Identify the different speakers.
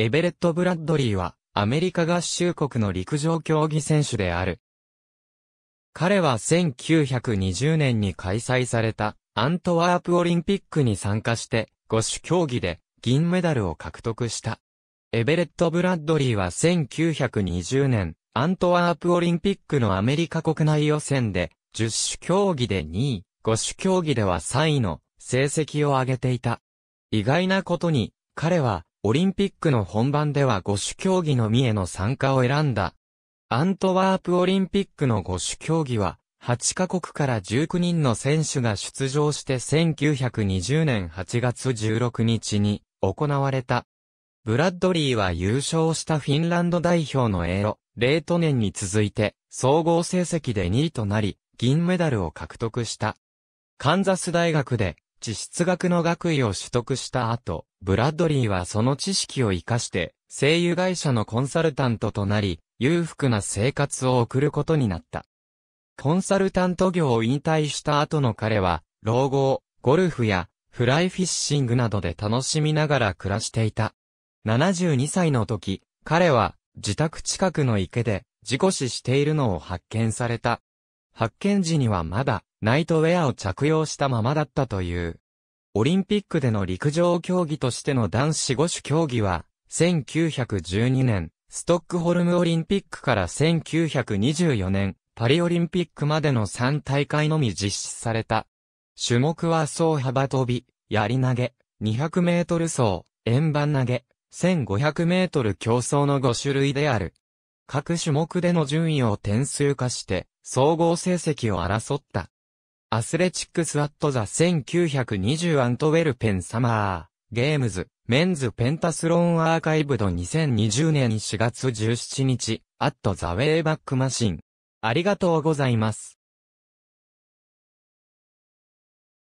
Speaker 1: エベレット・ブラッドリーは、アメリカ合衆国の陸上競技選手である。彼は1920年に開催されたアントワープオリンピックに参加して5種競技で銀メダルを獲得した。エベレット・ブラッドリーは1920年アントワープオリンピックのアメリカ国内予選で10種競技で2位、5種競技では3位の成績を上げていた。意外なことに彼はオリンピックの本番では五種競技のみへの参加を選んだ。アントワープオリンピックの五種競技は、8カ国から19人の選手が出場して1920年8月16日に行われた。ブラッドリーは優勝したフィンランド代表のエーロ、レート年に続いて総合成績で2位となり、銀メダルを獲得した。カンザス大学で地質学の学位を取得した後、ブラッドリーはその知識を活かして、声優会社のコンサルタントとなり、裕福な生活を送ることになった。コンサルタント業を引退した後の彼は、老後、ゴルフや、フライフィッシングなどで楽しみながら暮らしていた。72歳の時、彼は、自宅近くの池で、事故死しているのを発見された。発見時にはまだ、ナイトウェアを着用したままだったという。オリンピックでの陸上競技としての男子5種競技は、1912年、ストックホルムオリンピックから1924年、パリオリンピックまでの3大会のみ実施された。種目は総幅跳び、槍投げ、200メートル走、円盤投げ、1500メートル競争の5種類である。各種目での順位を点数化して、総合成績を争った。アスレチックスアットザ1920アントウェルペンサマー、ゲームズ、メンズペンタスローンアーカイブド2020年4月17日、アットザウェイバックマシン。ありがとうございます。